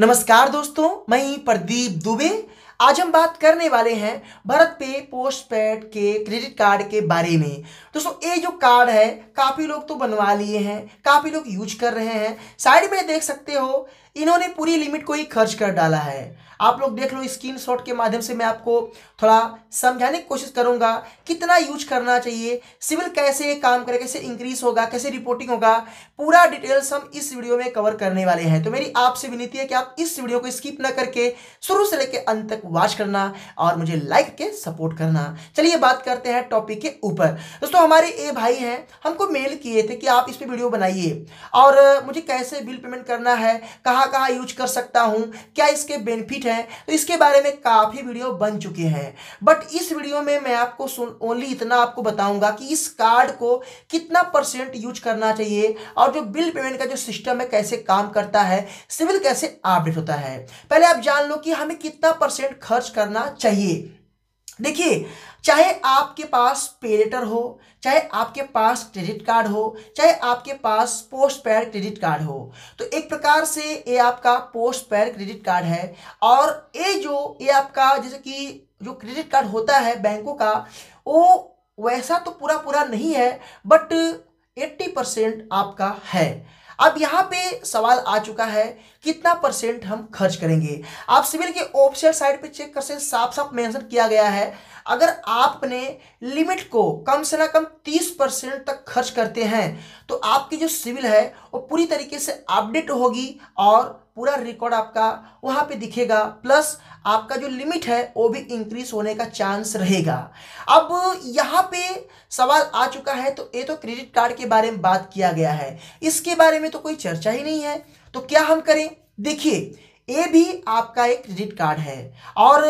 नमस्कार दोस्तों मैं प्रदीप दुबे आज हम बात करने वाले हैं भरत पे पोस्ट पेड के क्रेडिट कार्ड के बारे में दोस्तों ये जो कार्ड है काफ़ी लोग तो बनवा लिए हैं काफ़ी लोग यूज कर रहे हैं साइड में देख सकते हो इन्होंने पूरी लिमिट को ही खर्च कर डाला है आप लोग देख लो स्क्रीन शॉट के माध्यम से मैं आपको थोड़ा समझाने की कोशिश करूंगा कितना यूज करना चाहिए सिविल कैसे काम करे कैसे इंक्रीज होगा कैसे रिपोर्टिंग होगा पूरा डिटेल्स हम इस वीडियो में कवर करने वाले हैं तो मेरी आपसे विनती है कि आप इस वीडियो को स्किप ना करके शुरू से लेकर अंत तक वॉच करना और मुझे लाइक के सपोर्ट करना चलिए बात करते हैं टॉपिक के ऊपर दोस्तों हमारे ए भाई हैं हमको मेल किए थे कि आप इस पर वीडियो बनाइए और मुझे कैसे बिल पेमेंट करना है कहाँ कहाँ यूज कर सकता हूँ क्या इसके बेनिफिट हैं तो इसके बारे में काफ़ी वीडियो बन चुके हैं बट इस वीडियो में मैं आपको ओनली इतना आपको बताऊंगा कि इस कार्ड को कितना परसेंट यूज करना चाहिए और जो बिल पेमेंट का जो सिस्टम है कैसे काम करता है सिविल कैसे अपडेट होता है पहले आप जान लो कि हमें कितना परसेंट खर्च करना चाहिए देखिए चाहे आपके पास पेलेटर हो चाहे आपके पास क्रेडिट कार्ड हो चाहे आपके पास पोस्ट पेड क्रेडिट कार्ड हो तो एक प्रकार से ये आपका पोस्ट पेड क्रेडिट कार्ड है और ये जो ये आपका जैसे कि जो क्रेडिट कार्ड होता है बैंकों का वो वैसा तो पूरा पूरा नहीं है बट एट्टी परसेंट आपका है अब यहाँ पे सवाल आ चुका है कितना परसेंट हम खर्च करेंगे आप सिविल के ऑफिशियल साइट पे चेक कर सकते साफ साफ मेंशन किया गया है अगर आपने लिमिट को कम से ना कम तीस परसेंट तक खर्च करते हैं तो आपकी जो सिविल है वो पूरी तरीके से अपडेट होगी और पूरा रिकॉर्ड आपका वहाँ पे दिखेगा प्लस आपका जो लिमिट है वो भी इंक्रीज होने का चांस रहेगा अब यहाँ पे सवाल आ चुका है तो ये तो क्रेडिट कार्ड के बारे में बात किया गया है इसके बारे में तो कोई चर्चा ही नहीं है तो क्या हम करें देखिए ये भी आपका एक क्रेडिट कार्ड है और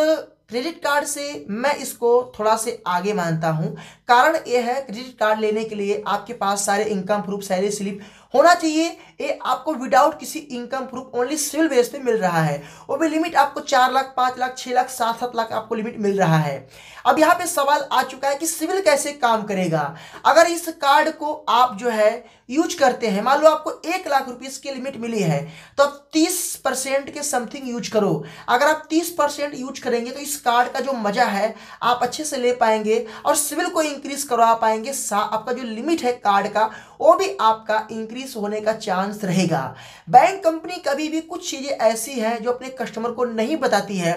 क्रेडिट कार्ड से मैं इसको थोड़ा से आगे मानता हूँ कारण ये है क्रेडिट कार्ड लेने के लिए आपके पास सारे इनकम प्रूफ सैलरी स्लिप होना चाहिए ये आपको विदाउट किसी income proof only CIBIL base पे मिल रहा है वो भी लिमिट आपको चार लाख पाँच लाख छः लाख सात सात लाख आपको लिमिट मिल रहा है अब यहाँ पे सवाल आ चुका है कि सिविल कैसे काम करेगा अगर इस कार्ड को आप जो है यूज करते हैं मान लो आपको एक लाख रुपीस की लिमिट मिली है तो आप तीस परसेंट के समथिंग यूज करो अगर आप तीस परसेंट यूज करेंगे तो इस कार्ड का जो मजा है आप अच्छे से ले पाएंगे और सिविल को इंक्रीज करवा पाएंगे आपका जो लिमिट है कार्ड का वो भी आपका इंक्रीज इंक्रीज होने का चांस रहेगा बैंक कंपनी कभी भी कुछ चीज़ें ऐसी हैं जो अपने कस्टमर को नहीं बताती है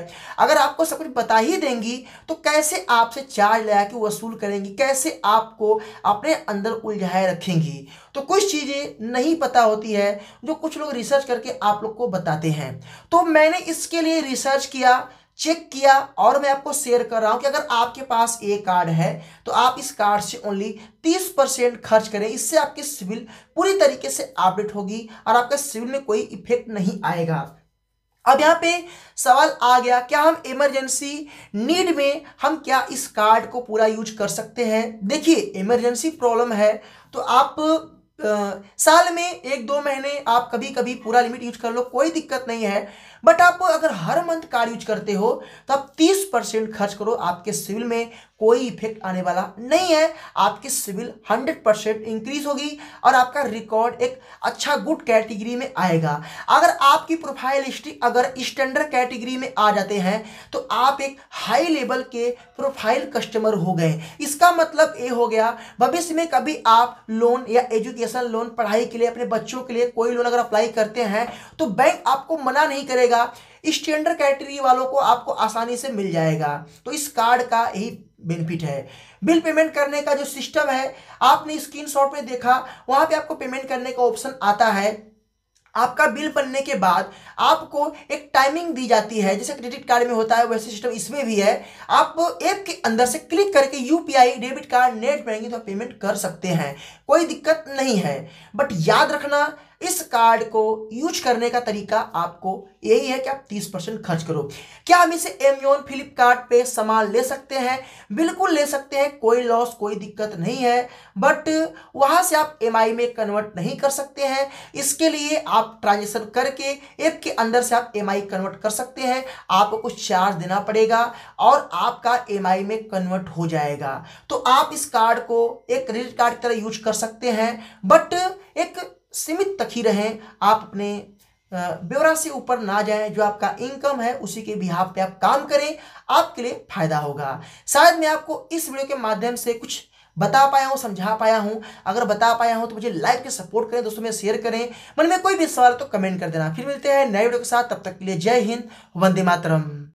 अगर आपको सब कुछ बता ही देंगी तो कैसे आपसे चार्ज लगा के वसूल करेंगी कैसे आपको अपने अंदर उलझाए रखेंगी तो कुछ चीज़ें नहीं पता होती है जो कुछ लोग रिसर्च करके आप लोग को बताते हैं तो मैंने इसके लिए रिसर्च किया चेक किया और मैं आपको शेयर कर रहा हूं कि अगर आपके पास ये कार्ड है तो आप इस कार्ड से ओनली तीस परसेंट खर्च करें इससे आपकी सिविल पूरी तरीके से अपडेट होगी और आपके सिविल में कोई इफेक्ट नहीं आएगा अब यहाँ पे सवाल आ गया क्या हम इमरजेंसी नीड में हम क्या इस कार्ड को पूरा यूज कर सकते हैं देखिए इमरजेंसी प्रॉब्लम है तो आप आ, साल में एक दो महीने आप कभी कभी पूरा लिमिट यूज कर लो कोई दिक्कत नहीं है बट आप अगर हर मंथ कार यूज करते हो तो आप तीस परसेंट खर्च करो आपके सिविल में कोई इफेक्ट आने वाला नहीं है आपके सिविल हंड्रेड परसेंट इंक्रीज होगी और आपका रिकॉर्ड एक अच्छा गुड कैटेगरी में आएगा अगर आपकी प्रोफाइल हिस्ट्री अगर स्टैंडर्ड कैटेगरी में आ जाते हैं तो आप एक हाई लेवल के प्रोफाइल कस्टमर हो गए इसका मतलब ये हो गया भविष्य में कभी आप लोन या एजुकेशन एजुकेशन लोन पढ़ाई के लिए अपने बच्चों के लिए कोई लोन अगर अप्लाई करते हैं तो बैंक आपको मना नहीं करेगा स्टैंडर्ड कैटेगरी वालों को आपको आसानी से मिल जाएगा तो इस कार्ड का यही बेनिफिट है बिल पेमेंट करने का जो सिस्टम है आपने स्क्रीनशॉट में देखा वहाँ पे आपको पेमेंट करने का ऑप्शन आता है आपका बिल बनने के बाद आपको एक टाइमिंग दी जाती है जैसे क्रेडिट कार्ड में होता है वैसे सिस्टम इसमें भी है आप ऐप के अंदर से क्लिक करके UPI debit card net banking तो पेमेंट कर सकते हैं कोई दिक्कत नहीं है बट याद रखना इस कार्ड को यूज करने का तरीका आपको यही है कि आप 30 परसेंट खर्च करो क्या हम इसे एमयोन फ्लिपकार्ट पे सामान ले सकते हैं बिल्कुल ले सकते हैं कोई लॉस कोई दिक्कत नहीं है बट वहाँ से आप एम में कन्वर्ट नहीं कर सकते हैं इसके लिए आप ट्रांजेक्शन करके ऐप के अंदर से आप एम कन्वर्ट कर सकते हैं आपको कुछ चार्ज देना पड़ेगा और आपका एम में कन्वर्ट हो जाएगा तो आप इस कार्ड को एक क्रेडिट कार्ड की तरह यूज कर सकते हैं बट एक सीमित तक ही रहें आप अपने ब्यौरा से ऊपर ना जाएं जो आपका इनकम है उसी के बिहाफ पे आप काम करें आपके लिए फायदा होगा शायद मैं आपको इस वीडियो के माध्यम से कुछ बता पाया हूँ समझा पाया हूँ अगर बता पाया हूँ तो मुझे लाइक के सपोर्ट करें दोस्तों में शेयर करें मन में कोई भी सवाल तो कमेंट कर देना फिर मिलते हैं नए वीडियो के साथ तब तक के लिए जय हिंद वंदे मातरम